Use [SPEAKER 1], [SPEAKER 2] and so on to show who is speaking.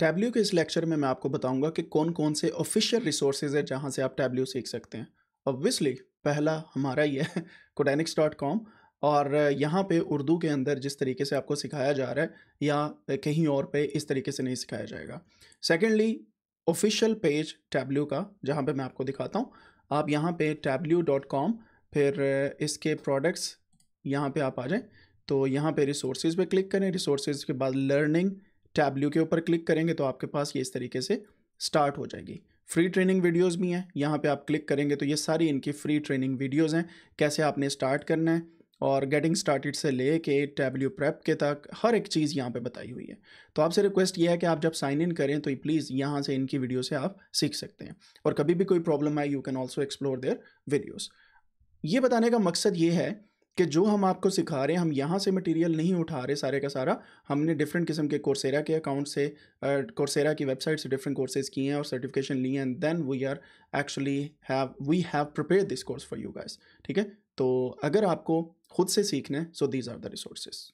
[SPEAKER 1] Tableau के इस lecture में मैं आपको बताऊंगा कि कौन कौन से ऑफिशियल रिसोर्सेज है जहां से आप टैबल्यू सीख सकते हैं ऑब्वियसली पहला हमारा ये है कोडेनिक्स डॉट कॉम और यहाँ पे उर्दू के अंदर जिस तरीके से आपको सिखाया जा रहा है या कहीं और पे इस तरीके से नहीं सिखाया जाएगा सेकेंडली ऑफिशियल पेज टैब्ल्यू का जहाँ पे मैं आपको दिखाता हूँ आप यहाँ पे टैबल्यू डॉट कॉम फिर इसके प्रोडक्ट्स यहाँ पे आप आ जाएँ तो यहाँ पे रिसोर्सेज पे क्लिक करें रिसोर्सेज के बाद लर्निंग टैबल्यू के ऊपर क्लिक करेंगे तो आपके पास ये इस तरीके से स्टार्ट हो जाएगी फ्री ट्रेनिंग वीडियोस भी हैं यहाँ पे आप क्लिक करेंगे तो ये सारी इनकी फ्री ट्रेनिंग वीडियोस हैं कैसे आपने स्टार्ट करना है और गेटिंग स्टार्टेड से ले के टैबल्यू प्रेप के तक हर एक चीज़ यहाँ पे बताई हुई है तो आपसे रिक्वेस्ट ये है कि आप जब साइन इन करें तो प्लीज़ यहाँ से इनकी वीडियो से आप सीख सकते हैं और कभी भी कोई प्रॉब्लम आए you can also explore their videos ये बताने का मकसद ये है कि जो हम आपको सिखा रहे हैं हम यहाँ से मटेरियल नहीं उठा रहे सारे का सारा हमने डिफरेंट किस्म के कोर्सेरा के अकाउंट से कोर्सेरा की वेबसाइट से डिफरेंट कोर्सेज किए हैं और सर्टिफिकेशन लिए and then we are actually have we have prepare this course for you guys ठीक है तो अगर आपको खुद से सीखना है so these are the resources